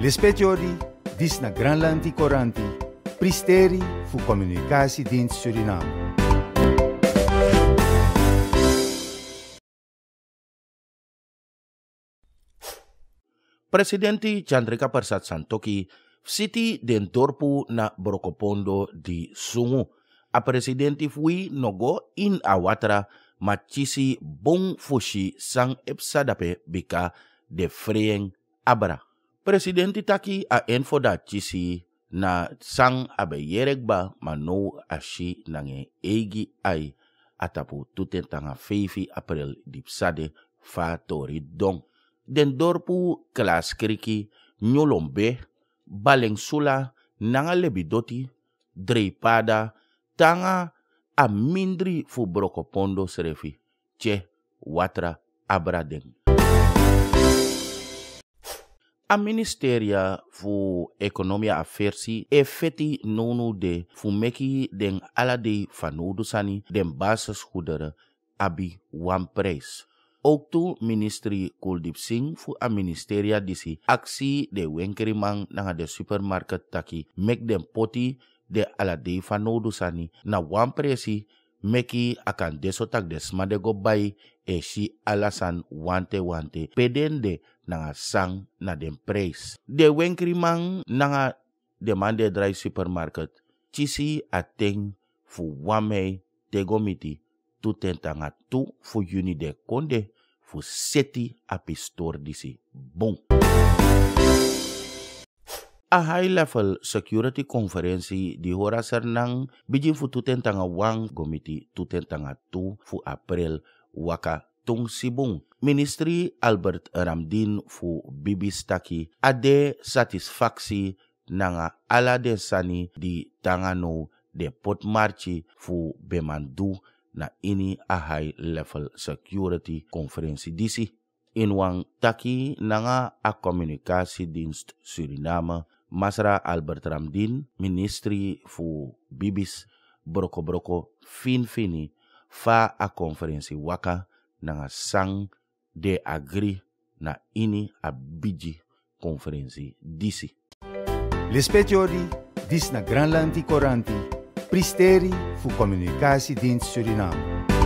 Desspejordi, dis na Grandlandnti Korti, prisèri fu comunicasi dins Surinam Presidenti Chandreka persat San Toki, f siti d’entorpu na Brokopondo de Sungu, a presidenti Fui noò in awatra maisi bon fuchi san èpsada per beca de freèng abra. presidenti taki a info da tisi na sang abe yerek ba ma no a si nange egi ai a tapu tuten tanga 5 april di psade fa tori don. Den dorpu klas kriki nyolombe, baleng sula, nanga lebidoti, dreipada, tanga a mindri fu brokopondo serefi. Che, watra, abra den. A Ministeria fu Economia Afersi e feti nonu de fu meki den ala de fanodu sani den basisgoederen abi wan preis. Ook toe ministry Kuldip Singh fu a ministeria disi aksi de Wenkerimang nanga de supermarket taki mek den poti de ala de fanodu sani na wan presi meki akan deso tak de go bai e si alasan wante wante pedende nanga sang na den De wenkrimang nanga de mande dry supermarket chisi ateng fu wamei tegomiti tu tentanga tu fu juni de konde fu seti apistor disi. bon A high-level security conference di hora sernang bijin fu tuten tanga wang gomiti tu tentang tu fu April waka tung sibung. Ministri Albert Ramdin fu bibistaki ade satisfaksi nanga ala desani di tangano de pot marchi fu bemandu na ini a high-level security conference disi. In wang taki nanga a komunikasi communicatiedienst Suriname Masra Albert Ramdin, ministri fu Bibis Broko Broko Finfini fa a konferensi waka nanga sang de agri na ini a bigi konferensi disi. L'espetiori dis na Granlandi Coranti, pristeri fu comunicasi din Suriname.